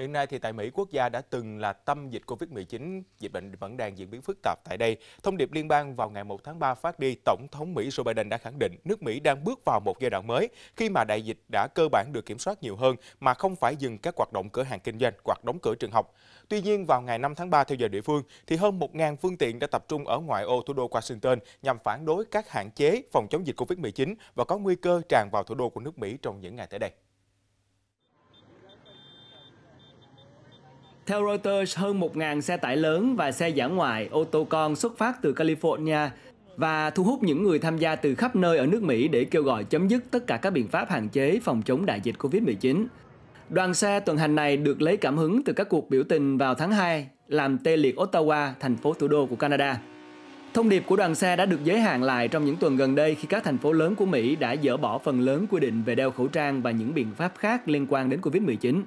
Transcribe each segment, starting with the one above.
Hiện nay thì tại Mỹ quốc gia đã từng là tâm dịch Covid-19, dịch bệnh vẫn đang diễn biến phức tạp tại đây. Thông điệp liên bang vào ngày 1 tháng 3 phát đi, Tổng thống Mỹ Joe Biden đã khẳng định nước Mỹ đang bước vào một giai đoạn mới khi mà đại dịch đã cơ bản được kiểm soát nhiều hơn mà không phải dừng các hoạt động cửa hàng kinh doanh hoặc đóng cửa trường học. Tuy nhiên vào ngày 5 tháng 3 theo giờ địa phương thì hơn 1.000 phương tiện đã tập trung ở ngoại ô thủ đô Washington nhằm phản đối các hạn chế phòng chống dịch Covid-19 và có nguy cơ tràn vào thủ đô của nước Mỹ trong những ngày tới đây. Theo Reuters, hơn 1.000 xe tải lớn và xe giả ngoại, ô tô con xuất phát từ California và thu hút những người tham gia từ khắp nơi ở nước Mỹ để kêu gọi chấm dứt tất cả các biện pháp hạn chế phòng chống đại dịch COVID-19. Đoàn xe tuần hành này được lấy cảm hứng từ các cuộc biểu tình vào tháng 2 làm tê liệt Ottawa, thành phố thủ đô của Canada. Thông điệp của đoàn xe đã được giới hạn lại trong những tuần gần đây khi các thành phố lớn của Mỹ đã dỡ bỏ phần lớn quy định về đeo khẩu trang và những biện pháp khác liên quan đến COVID-19.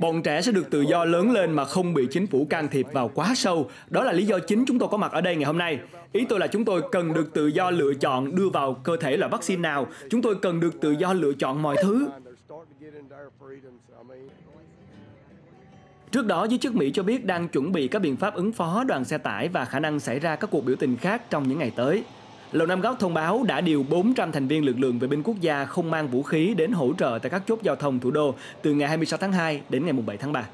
Bọn trẻ sẽ được tự do lớn lên mà không bị chính phủ can thiệp vào quá sâu. Đó là lý do chính chúng tôi có mặt ở đây ngày hôm nay. Ý tôi là chúng tôi cần được tự do lựa chọn đưa vào cơ thể loại vaccine nào. Chúng tôi cần được tự do lựa chọn mọi thứ. Trước đó, giới chức Mỹ cho biết đang chuẩn bị các biện pháp ứng phó đoàn xe tải và khả năng xảy ra các cuộc biểu tình khác trong những ngày tới. Lầu Nam Góc thông báo đã điều 400 thành viên lực lượng vệ binh quốc gia không mang vũ khí đến hỗ trợ tại các chốt giao thông thủ đô từ ngày 26 tháng 2 đến ngày 7 tháng 3.